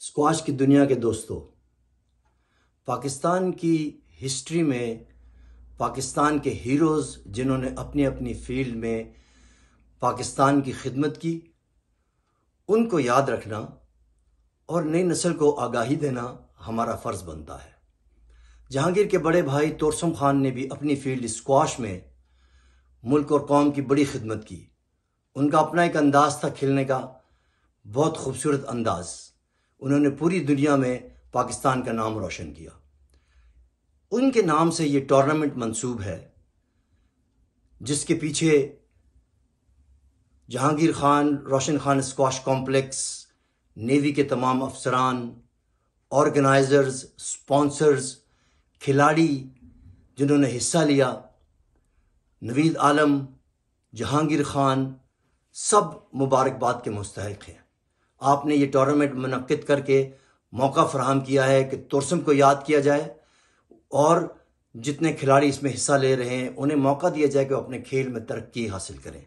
squash की दुनिया के दोस्तों पाकिस्तान की हिस्ट्री में पाकिस्तान के हीरोज़ जिन्होंने अपनी अपनी फील्ड में पाकिस्तान की खिदमत की उनको याद रखना और नई नस्ल को आगाही देना हमारा फ़र्ज़ बनता है जहांगीर के बड़े भाई तोरसम खान ने भी अपनी फील्ड स्क्वाश में मुल्क और कौम की बड़ी खिदमत की उनका अपना एक अंदाज था खेलने का बहुत खूबसूरत अंदाज़ उन्होंने पूरी दुनिया में पाकिस्तान का नाम रोशन किया उनके नाम से ये टूर्नामेंट मंसूब है जिसके पीछे Jahangir Khan Roshan Khan squash complex navy के तमाम अफसरान ऑर्गेनाइजर्स स्पॉन्सर्स खिलाड़ी जिन्होंने हिस्सा लिया नवीद आलम जहांगीर खान सब मुबारकबाद के मुस्तक हैं आपने ये टूर्नामेंट मनद करके मौका फ्राहम किया है कि तुरसम को याद किया जाए और जितने खिलाड़ी इसमें हिस्सा ले रहे हैं उन्हें मौका दिया जाए कि वो अपने खेल में तरक्की हासिल करें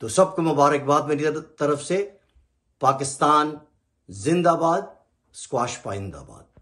तो सबको मुबारकबाद मेरी तरफ से पाकिस्तान जिंदाबाद स्क्वाश पाइंदाबाद